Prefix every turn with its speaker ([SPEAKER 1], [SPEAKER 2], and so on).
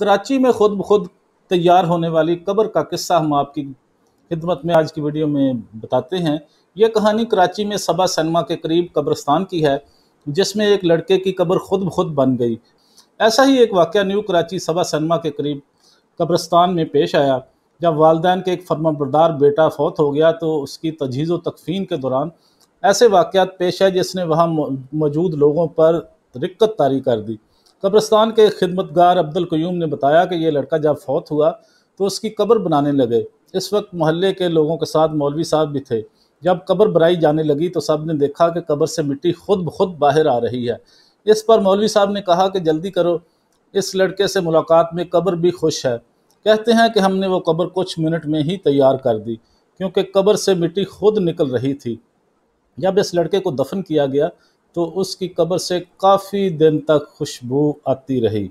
[SPEAKER 1] कराची में खुद खुद तैयार होने वाली कब्र का किस्सा हम आपकी खिदमत में आज की वीडियो में बताते हैं ये कहानी कराची में सबा सनमा के करीब कब्रस्तान की है जिसमें एक लड़के की कब्र खुद खुद बन गई ऐसा ही एक वाक़ न्यू कराची सबा सनमा के करीब कब्रस्तान में पेश आया जब वालदे के एक फर्माबरदार बेटा फौत हो गया तो उसकी तजीज़ो तकफीन के दौरान ऐसे वाक़ पेश आए जिसने वहाँ मौजूद लोगों पर रिक्कत तारी कर दी कब्रस्तान के खिदमतगार अब्दुल क्यूम ने बताया कि यह लड़का जब फौत हुआ तो उसकी कब्र बनाने लगे इस वक्त मोहल्ले के लोगों के साथ मौलवी साहब भी थे जब कब्र बनाई जाने लगी तो सब ने देखा कि कब्र से मिट्टी खुद ब खुद बाहर आ रही है इस पर मौलवी साहब ने कहा कि जल्दी करो इस लड़के से मुलाकात में कब्र भी खुश है कहते हैं कि हमने वो कब्र कुछ मिनट में ही तैयार कर दी क्योंकि कब्र से मिट्टी खुद निकल रही थी जब इस लड़के को दफन किया गया तो उसकी कब्र से काफ़ी दिन तक खुशबू आती रही